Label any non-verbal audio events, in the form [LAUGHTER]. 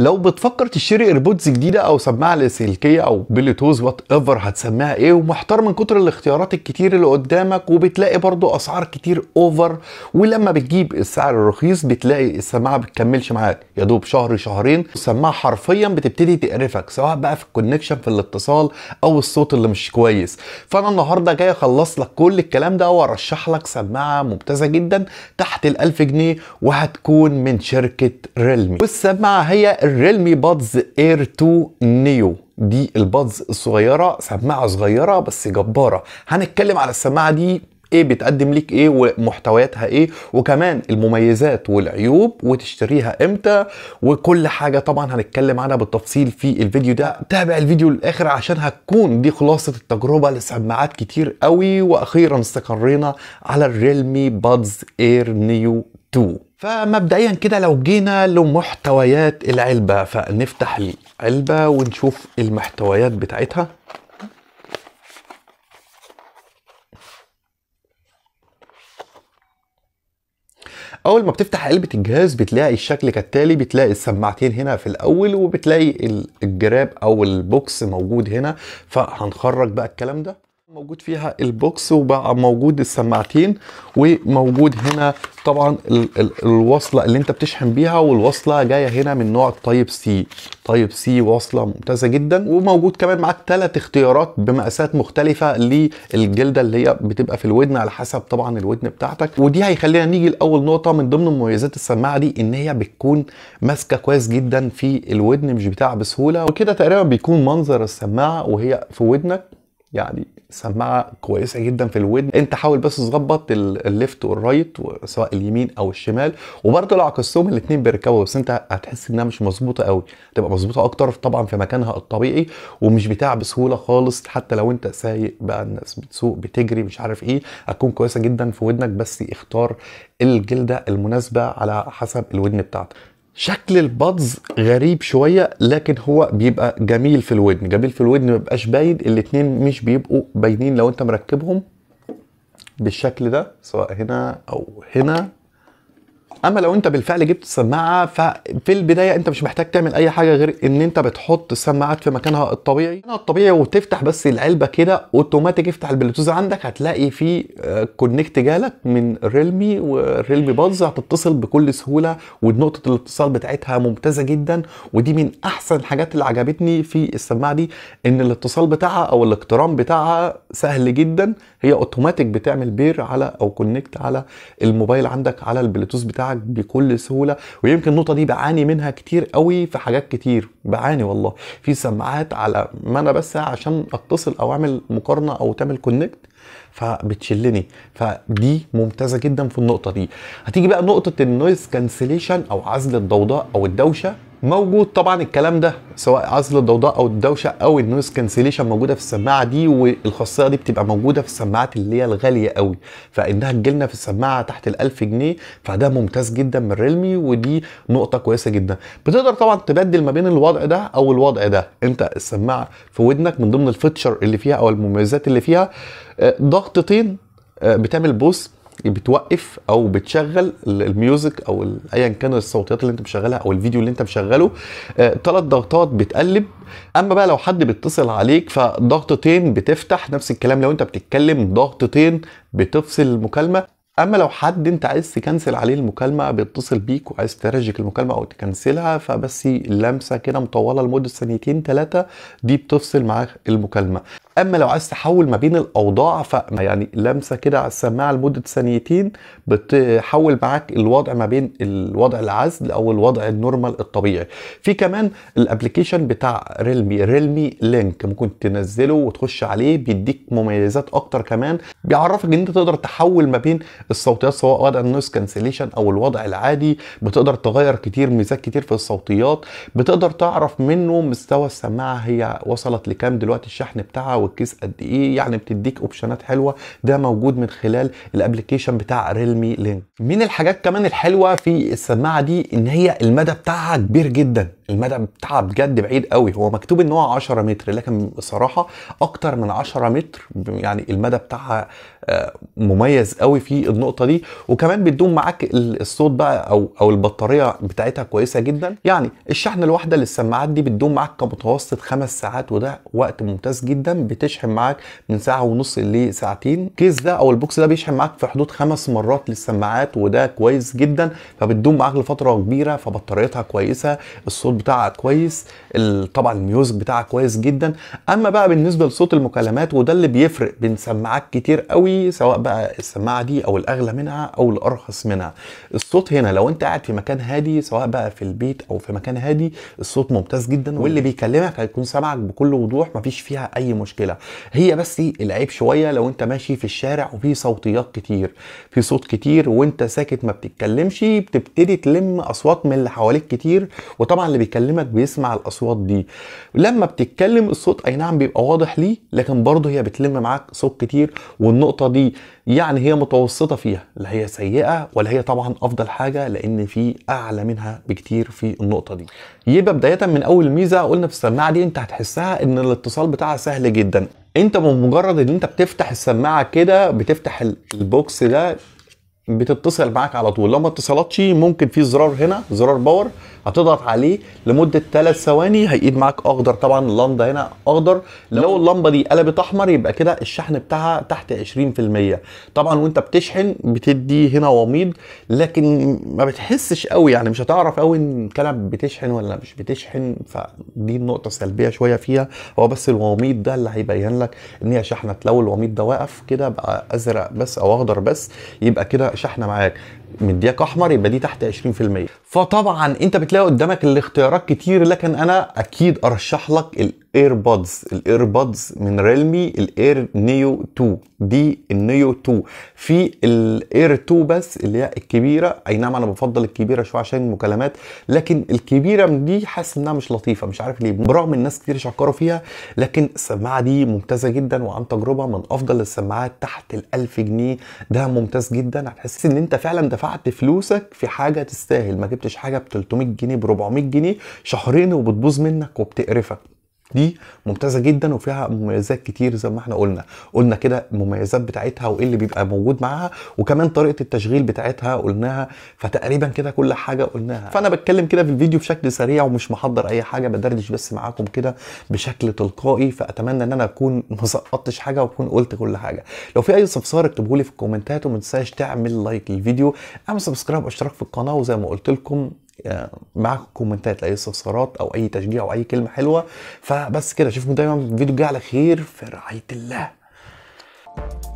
لو بتفكر تشتري ايربودز جديده او سماعه لاسلكيه او بلوتوز وات ايفر هتسميها ايه ومحتار من كتر الاختيارات الكتير اللي قدامك وبتلاقي برضو اسعار كتير اوفر ولما بتجيب السعر الرخيص بتلاقي السماعه بتكملش معاك يا دوب شهر شهرين السماعه حرفيا بتبتدي تقرفك سواء بقى في الكونكشن في الاتصال او الصوت اللي مش كويس فانا النهارده جاي اخلص لك كل الكلام ده وارشح لك سماعه ممتازه جدا تحت ال 1000 جنيه وهتكون من شركه ريلمي والسماعه هي الريلمي بادز اير 2 نيو دي البادز الصغيره سماعه صغيره بس جباره هنتكلم على السماعه دي ايه بتقدم ليك ايه ومحتوياتها ايه وكمان المميزات والعيوب وتشتريها امتى وكل حاجه طبعا هنتكلم عنها بالتفصيل في الفيديو ده تابع الفيديو للاخر عشان هتكون دي خلاصه التجربه لسماعات كتير قوي واخيرا استقرينا على الريلمي بادز اير نيو 2 فمبدئيا كده لو جينا لمحتويات العلبة فنفتح العلبة ونشوف المحتويات بتاعتها اول ما بتفتح علبه الجهاز بتلاقي الشكل كالتالي بتلاقي السماعتين هنا في الاول وبتلاقي الجراب او البوكس موجود هنا فهنخرج بقى الكلام ده موجود فيها البوكس وبقى موجود السماعتين وموجود هنا طبعا ال ال الوصله اللي انت بتشحن بيها والوصله جايه هنا من نوع تايب سي تايب سي وصله ممتازه جدا وموجود كمان معاك ثلاث اختيارات بمقاسات مختلفه للجلده اللي هي بتبقى في الودن على حسب طبعا الودن بتاعتك ودي هيخلينا نيجي لاول نقطه من ضمن مميزات السماعه دي ان هي بتكون ماسكه كويس جدا في الودن مش بتاع بسهوله وكده تقريبا بيكون منظر السماعه وهي في ودنك يعني سماعه كويسه جدا في الودن انت حاول بس تظبط الليفت والرايت سواء اليمين او الشمال وبرده لو عكستهم الاثنين بيركبوا بس انت هتحس انها مش مظبوطه قوي تبقى مظبوطه اكتر طبعا في مكانها الطبيعي ومش بتاع بسهوله خالص حتى لو انت سايق بقى الناس بتسوق بتجري مش عارف ايه هتكون كويسه جدا في ودنك بس اختار الجلده المناسبه على حسب الودن بتاعتك شكل البادز غريب شوية لكن هو بيبقى جميل في الودن جميل في الودن مبيبقاش باين الاتنين مش بيبقوا باينين لو انت مركبهم بالشكل ده سواء هنا او هنا اما لو انت بالفعل جبت السماعه ففي البدايه انت مش محتاج تعمل اي حاجه غير ان انت بتحط السماعات في مكانها الطبيعي مكانها الطبيعي وتفتح بس العلبه كده اوتوماتيك افتح البلوتوث عندك هتلاقي في كونكت آه، جالك من ريلمي وريلمي بادز هتتصل بكل سهوله ونقطه الاتصال بتاعتها ممتازه جدا ودي من احسن الحاجات اللي عجبتني في السماعه دي ان الاتصال بتاعها او الاقترام بتاعها سهل جدا هي اوتوماتيك بتعمل بير على او كونكت على الموبايل عندك على البلوتوث بتاعك بتاعك بكل سهوله ويمكن النقطه دي بعاني منها كتير قوي في حاجات كتير بعاني والله في سماعات على ما انا بس عشان اتصل او اعمل مقارنه او تعمل كونكت فبتشلني فدي ممتازه جدا في النقطه دي هتيجي بقى نقطه النويز كانسليشن او عزل الضوضاء او الدوشه موجود طبعا الكلام ده سواء عزل الضوضاء او الدوشه او النويز كانسليشن موجوده في السماعه دي والخاصيه دي بتبقى موجوده في السماعات اللي هي الغاليه قوي فانها تجيلنا في السماعه تحت ال1000 جنيه فده ممتاز جدا من ريلمي ودي نقطه كويسه جدا بتقدر طبعا تبدل ما بين الوضع ده او الوضع ده انت السماعه في ودنك من ضمن الفيتشر اللي فيها او المميزات اللي فيها آه، ضغطتين آه، بتعمل بوست بتوقف او بتشغل الميوزك او ايا كان الصوتيات اللي انت مشغلها او الفيديو اللي انت مشغله ثلاث آه، ضغطات بتقلب اما بقى لو حد بيتصل عليك فضغطتين بتفتح نفس الكلام لو انت بتتكلم ضغطتين بتفصل المكالمه اما لو حد انت عايز تكنسل عليه المكالمه بيتصل بيك وعايز ترجك المكالمه او تكنسلها فبس لمسه كده مطوله لمده ثانيتين ثلاثه دي بتفصل معاك المكالمه اما لو عايز تحول ما بين الاوضاع ف يعني لمسه كده على السماعه لمده ثانيتين بتحول معاك الوضع ما بين الوضع العزل او الوضع النورمال الطبيعي في كمان الابلكيشن بتاع ريلمي ريلمي لينك ممكن تنزله وتخش عليه بيديك مميزات اكتر كمان بيعرفك ان انت تقدر تحول ما بين الصوتيات سواء وضع النويز كانسليشن او الوضع العادي بتقدر تغير كتير ميزات كتير في الصوتيات بتقدر تعرف منه مستوى السماعه هي وصلت لكام دلوقتي الشحن بتاعها والكيس قد ايه يعني بتديك اوبشنات حلوه ده موجود من خلال الابلكيشن بتاع ريلمي لينك من الحاجات كمان الحلوه في السماعه دي ان هي المدى بتاعها كبير جدا المدى بتاعها بجد بعيد قوي هو مكتوب ان هو 10 متر لكن بصراحه اكتر من 10 متر يعني المدى بتاعها آه، مميز قوي في النقطه دي وكمان بتدوم معاك الصوت بقى او او البطاريه بتاعتها كويسه جدا يعني الشحنه الواحده للسماعات دي بتدوم معاك كمتوسط خمس ساعات وده وقت ممتاز جدا بتشحن معاك من ساعه ونص لساعتين الكيس ده او البوكس ده بيشحن معاك في حدود خمس مرات للسماعات وده كويس جدا فبتدوم معاك لفتره كبيره فبطاريتها كويسه الصوت بتاعها كويس طبعا الميوزك بتاعها كويس جدا اما بقى بالنسبه لصوت المكالمات وده اللي بيفرق بين سماعات كتير قوي سواء بقى السماعه دي او الاغلى منها او الارخص منها الصوت هنا لو انت قاعد في مكان هادي سواء بقى في البيت او في مكان هادي الصوت ممتاز جدا واللي بيكلمك هيكون سامعك بكل وضوح مفيش فيها اي مشكله مشكله هي بس العيب شويه لو انت ماشي في الشارع وفي صوتيات كتير في صوت كتير وانت ساكت ما بتتكلمش بتبتدي تلم اصوات من اللي حواليك كتير وطبعا اللي بيكلمك بيسمع الاصوات دي لما بتتكلم الصوت اي نعم بيبقى واضح ليه لكن برضه هي بتلم معاك صوت كتير والنقطه دي يعني هي متوسطه فيها لا هي سيئه ولا هي طبعا افضل حاجه لان في اعلى منها بكتير في النقطه دي يبقى بدايه من اول ميزه قلنا في السماعه دي انت هتحسها ان الاتصال بتاعها سهل جدا انت بمجرد ان انت بتفتح السماعه كده بتفتح البوكس ده بتتصل معاك على طول لو ما اتصلتش ممكن في زرار هنا زرار باور هتضغط عليه لمده 3 ثواني هيقيد معاك اخضر طبعا اللمبه هنا اخضر لو اللمبه دي قلبت احمر يبقى كده الشحن بتاعها تحت 20% طبعا وانت بتشحن بتدي هنا وميض لكن ما بتحسش قوي يعني مش هتعرف قوي ان كنب بتشحن ولا مش بتشحن فدي النقطه السلبيه شويه فيها هو بس الوميض ده اللي هيبين لك ان هي شحنت لو الوميض ده واقف كده بقى ازرق بس او اخضر بس يبقى كده شحنه معاك مدياك احمر يبقى دي تحت 20% فطبعا انت بتلاقي قدامك الاختيارات كتير لكن انا اكيد ارشح لك ايربودز الايربودز من ريلمي الاير نيو 2 دي النيو 2 في الاير 2 بس اللي هي الكبيره اي نعم انا بفضل الكبيره شويه عشان المكالمات لكن الكبيره من دي حاسس انها مش لطيفه مش عارف ليه برغم الناس كتير شكروا فيها لكن السماعه دي ممتازه جدا وعن تجربه من افضل السماعات تحت ال 1000 جنيه ده ممتاز جدا هتحس ان انت فعلا دفعت فلوسك في حاجه تستاهل ما جبتش حاجه ب 300 جنيه ب 400 جنيه شهرين وبتبوظ منك وبتقرفك دي ممتازه جدا وفيها مميزات كتير زي ما احنا قلنا قلنا كده المميزات بتاعتها وايه اللي بيبقى موجود معاها وكمان طريقه التشغيل بتاعتها قلناها فتقريبا كده كل حاجه قلناها فانا بتكلم كده في الفيديو بشكل سريع ومش محضر اي حاجه بدردش بس معاكم كده بشكل تلقائي فاتمنى ان انا اكون [LAUGHS] ما سقطتش حاجه واكون قلت كل حاجه لو في اي استفسار اكتبه لي في الكومنتات وما تنساش تعمل لايك للفيديو اعمل سبسكرايب واشتراك في القناه وزي ما قلت لكم آه، معاكم كومنتات لاي استفسارات او اي تشجيع او اي كلمه حلوه فبس كده اشوفكم دايما في فيديو جاي على خير في رعايه الله